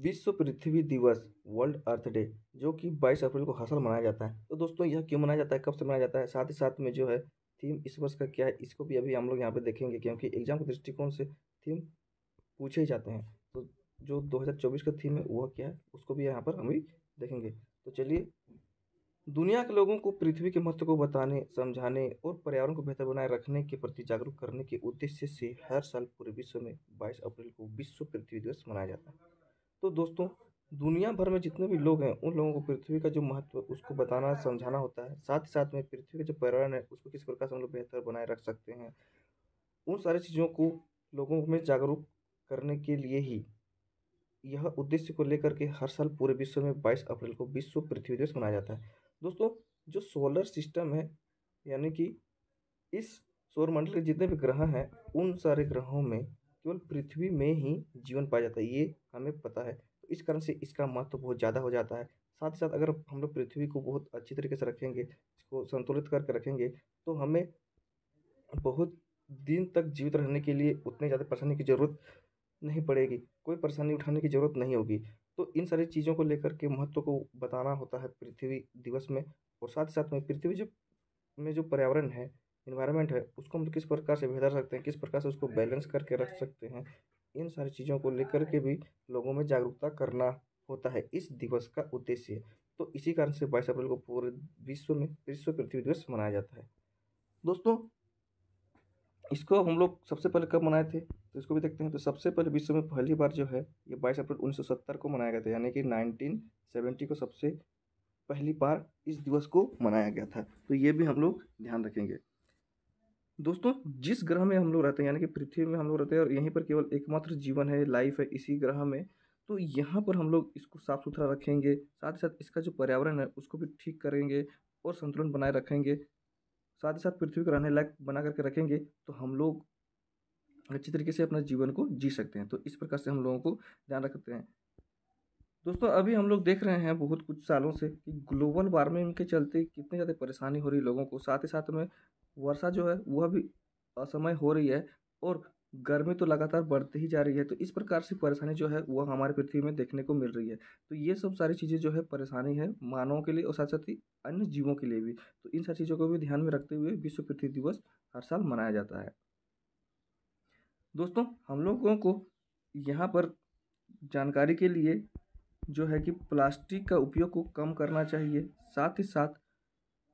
विश्व पृथ्वी दिवस वर्ल्ड अर्थ डे जो कि 22 अप्रैल को हर साल मनाया जाता है तो दोस्तों यह क्यों मनाया जाता है कब से मनाया जाता है साथ ही साथ में जो है थीम इस वर्ष का क्या है इसको भी अभी हम लोग यहाँ पे देखेंगे क्योंकि एग्जाम के दृष्टिकोण से थीम पूछे ही जाते हैं तो जो 2024 का थीम है वह क्या है उसको भी यहाँ पर हम भी देखेंगे तो चलिए दुनिया के लोगों को पृथ्वी के महत्व को बताने समझाने और पर्यावरण को बेहतर बनाए रखने के प्रति जागरूक करने के उद्देश्य से हर साल पूरे विश्व में 22 अप्रैल को विश्व पृथ्वी दिवस मनाया जाता है तो दोस्तों दुनिया भर में जितने भी लोग हैं उन लोगों को पृथ्वी का जो महत्व उसको बताना समझाना होता है साथ ही साथ में पृथ्वी का जो पर्यावरण है उसको किस प्रकार से हम लोग बेहतर बनाए रख सकते हैं उन सारी चीज़ों को लोगों में जागरूक करने के लिए ही यह उद्देश्य को लेकर के हर साल पूरे विश्व में 22 अप्रैल को विश्व पृथ्वी दिवस मनाया जाता है दोस्तों जो सोलर सिस्टम है यानी कि इस सौरमंडल के जितने भी ग्रह हैं उन सारे ग्रहों में केवल पृथ्वी में ही जीवन पाया जाता है ये हमें पता है तो इस कारण से इसका महत्व बहुत ज़्यादा हो जाता है साथ ही साथ अगर हम लोग पृथ्वी को बहुत अच्छी तरीके से रखेंगे इसको संतुलित करके रखेंगे तो हमें बहुत दिन तक जीवित रहने के लिए उतने ज़्यादा परेशानी की ज़रूरत नहीं पड़ेगी कोई परेशानी उठाने की ज़रूरत नहीं होगी तो इन सारी चीज़ों को लेकर के महत्व को बताना होता है पृथ्वी दिवस में और साथ ही साथ में पृथ्वी जो में जो पर्यावरण है इन्वायरमेंट है उसको हम किस प्रकार से बेहतर सकते हैं किस प्रकार से उसको बैलेंस करके रख सकते हैं इन सारी चीज़ों को लेकर के भी लोगों में जागरूकता करना होता है इस दिवस का उद्देश्य तो इसी कारण से बाईस अप्रैल को पूरे विश्व में विश्व पृथ्वी दिवस मनाया जाता है दोस्तों इसको हम लोग सबसे पहले कब मनाए थे तो इसको भी देखते हैं तो सबसे पहले विश्व में पहली बार जो है ये बाईस अप्रैल उन्नीस को मनाया गया था यानी कि नाइनटीन सेवेंटी को सबसे पहली बार इस दिवस को मनाया गया था तो ये भी हम लोग ध्यान रखेंगे दोस्तों जिस ग्रह में हम लोग रहते हैं यानी कि पृथ्वी में हम लोग रहते हैं और यहीं पर केवल एकमात्र जीवन है लाइफ है इसी ग्रह में तो यहाँ पर हम लोग इसको साफ़ सुथरा रखेंगे साथ ही साथ इसका जो पर्यावरण है उसको भी ठीक करेंगे और संतुलन बनाए रखेंगे साथ ही साथ पृथ्वी को रहने लायक बना करके रखेंगे तो हम लोग अच्छी तरीके से अपना जीवन को जी सकते हैं तो इस प्रकार से हम लोगों को ध्यान रखते हैं दोस्तों अभी हम लोग देख रहे हैं बहुत कुछ सालों से कि ग्लोबल वार्मिंग के चलते कितनी ज़्यादा परेशानी हो रही है लोगों को साथ ही साथ में वर्षा जो है वह भी असमय हो रही है और गर्मी तो लगातार बढ़ती ही जा रही है तो इस प्रकार से परेशानी जो है वह हमारे पृथ्वी में देखने को मिल रही है तो ये सब सारी चीज़ें जो है परेशानी है मानवों के लिए और साथ साथ ही अन्य जीवों के लिए भी तो इन सारी चीज़ों को भी ध्यान में रखते हुए विश्व पृथ्वी दिवस हर साल मनाया जाता है दोस्तों हम लोगों को यहाँ पर जानकारी के लिए जो है कि प्लास्टिक का उपयोग को कम करना चाहिए साथ ही साथ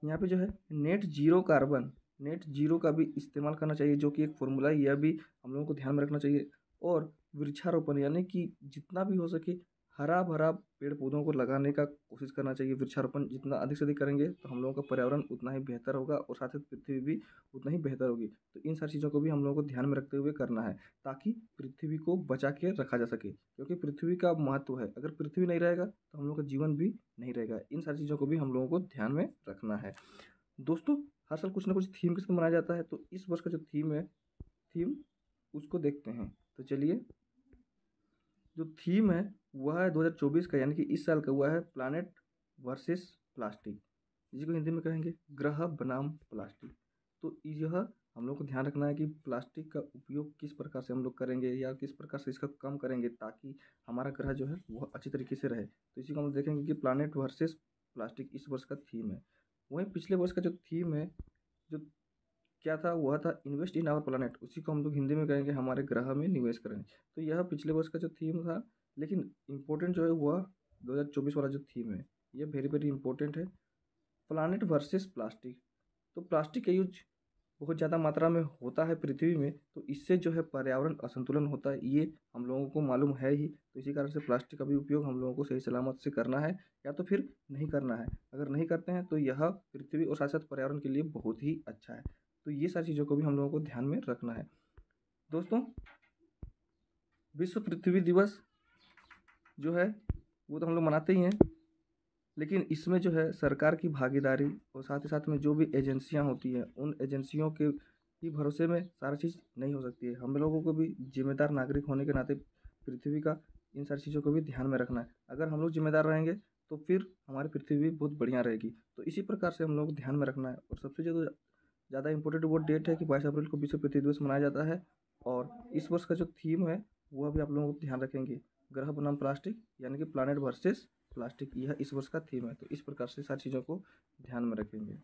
यहाँ पे जो है net zero carbon net zero का भी इस्तेमाल करना चाहिए जो कि एक फॉर्मूला यह भी हम लोगों को ध्यान में रखना चाहिए और वृक्षारोपण यानी कि जितना भी हो सके हरा भरा पेड़ पौधों को लगाने का कोशिश करना चाहिए वृक्षारोपण जितना अधिक से अधिक करेंगे तो हम लोगों का पर्यावरण उतना ही बेहतर होगा और साथ ही पृथ्वी भी उतना ही बेहतर होगी तो इन सारी चीज़ों को भी हम लोगों को ध्यान में रखते हुए करना है ताकि पृथ्वी को बचा के रखा जा सके क्योंकि पृथ्वी का महत्व है अगर पृथ्वी नहीं रहेगा तो हम लोग का जीवन भी नहीं रहेगा इन सारी चीज़ों को भी हम लोगों को ध्यान में रखना है दोस्तों हर साल कुछ ना कुछ थीम के साथ मनाया जाता है तो इस वर्ष का जो थीम है थीम उसको देखते हैं तो चलिए जो थीम है वह है 2024 का यानी कि इस साल का हुआ है प्लानट वर्सेस प्लास्टिक जिसको हिंदी में कहेंगे ग्रह बनाम प्लास्टिक तो यह हम लोग को ध्यान रखना है कि प्लास्टिक का उपयोग किस प्रकार से हम लोग करेंगे या किस प्रकार से इसका कम करेंगे ताकि हमारा ग्रह जो है वह अच्छी तरीके से रहे तो इसी को हम लोग देखेंगे कि प्लानट वर्सेस प्लास्टिक इस वर्ष का थीम है वहीं पिछले वर्ष का जो थीम है जो क्या था वह था इन्वेस्ट इन आवर प्लानट उसी को हम लोग हिंदी में कहेंगे हमारे ग्रह में निवेश करें तो यह पिछले वर्ष का जो थीम था लेकिन इम्पोर्टेंट जो है हुआ दो हज़ार चौबीस वाला जो थीम है ये वेरी वेरी इंपॉर्टेंट है प्लानट वर्सेस प्लास्टिक तो प्लास्टिक का यूज बहुत ज़्यादा मात्रा में होता है पृथ्वी में तो इससे जो है पर्यावरण असंतुलन होता है ये हम लोगों को मालूम है ही तो इसी कारण से प्लास्टिक का भी उपयोग हम लोगों को सही सलामत से करना है या तो फिर नहीं करना है अगर नहीं करते हैं तो यह पृथ्वी और साथ साथ पर्यावरण के लिए बहुत ही अच्छा है तो ये सारी चीज़ों को भी हम लोगों को ध्यान में रखना है दोस्तों विश्व पृथ्वी दिवस जो है वो तो हम लोग मनाते ही हैं लेकिन इसमें जो है सरकार की भागीदारी और साथ ही साथ में जो भी एजेंसियाँ होती हैं उन एजेंसियों के ही भरोसे में सारा चीज़ नहीं हो सकती है हम लोगों को भी जिम्मेदार नागरिक होने के नाते पृथ्वी का इन सारी चीज़ों को भी ध्यान में रखना है अगर हम लोग जिम्मेदार रहेंगे तो फिर हमारी पृथ्वी बहुत बढ़िया रहेगी तो इसी प्रकार से हम लोग ध्यान में रखना है और सबसे ज़्यादा ज़्यादा इम्पोर्टेंट वो डेट है कि बाईस अप्रैल को विश्व पृथ्वी दिवस मनाया जाता है और इस वर्ष का जो थीम है वह भी आप लोगों को ध्यान रखेंगे ग्रह बनाम प्लास्टिक यानी कि प्लानट वर्सेस प्लास्टिक यह इस वर्ष का थीम है तो इस प्रकार से सारी चीज़ों को ध्यान में रखेंगे